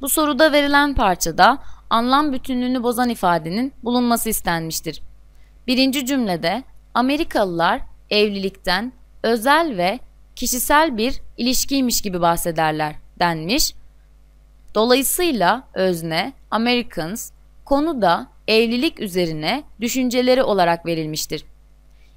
Bu soruda verilen parçada anlam bütünlüğünü bozan ifadenin bulunması istenmiştir. Birinci cümlede Amerikalılar evlilikten özel ve kişisel bir ilişkiymiş gibi bahsederler denmiş. Dolayısıyla özne Americans konuda evlilik üzerine düşünceleri olarak verilmiştir.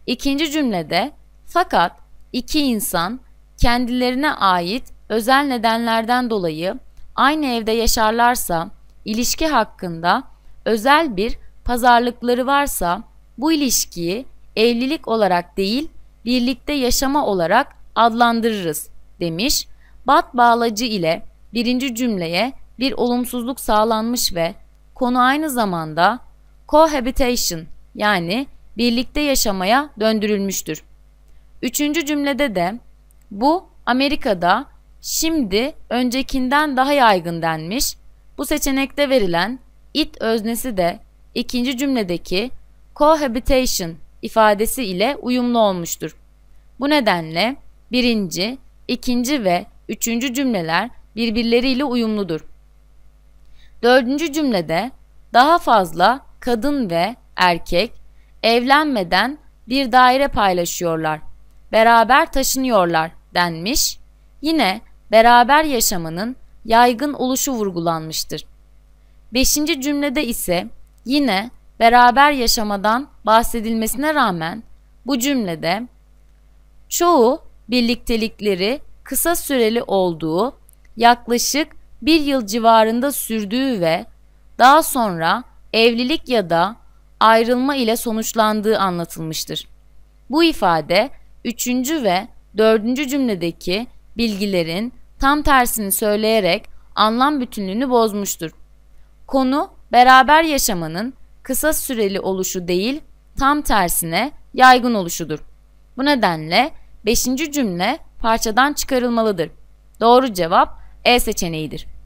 İkinci cümlede fakat iki insan kendilerine ait özel nedenlerden dolayı aynı evde yaşarlarsa, ilişki hakkında özel bir pazarlıkları varsa bu ilişkiyi evlilik olarak değil, birlikte yaşama olarak adlandırırız demiş. Bat bağlacı ile birinci cümleye bir olumsuzluk sağlanmış ve konu aynı zamanda cohabitation yani birlikte yaşamaya döndürülmüştür. Üçüncü cümlede de bu Amerika'da şimdi öncekinden daha yaygın denmiş. Bu seçenekte verilen it öznesi de ikinci cümledeki cohabitation ifadesi ile uyumlu olmuştur. Bu nedenle birinci, ikinci ve üçüncü cümleler birbirleriyle uyumludur. Dördüncü cümlede daha fazla kadın ve erkek evlenmeden bir daire paylaşıyorlar, beraber taşınıyorlar denmiş. Yine beraber yaşamanın yaygın oluşu vurgulanmıştır. Beşinci cümlede ise yine beraber yaşamadan bahsedilmesine rağmen bu cümlede çoğu birliktelikleri kısa süreli olduğu, yaklaşık bir yıl civarında sürdüğü ve daha sonra evlilik ya da ayrılma ile sonuçlandığı anlatılmıştır. Bu ifade üçüncü ve dördüncü cümledeki bilgilerin tam tersini söyleyerek anlam bütünlüğünü bozmuştur. Konu beraber yaşamanın kısa süreli oluşu değil, tam tersine yaygın oluşudur. Bu nedenle 5. cümle parçadan çıkarılmalıdır. Doğru cevap E seçeneğidir.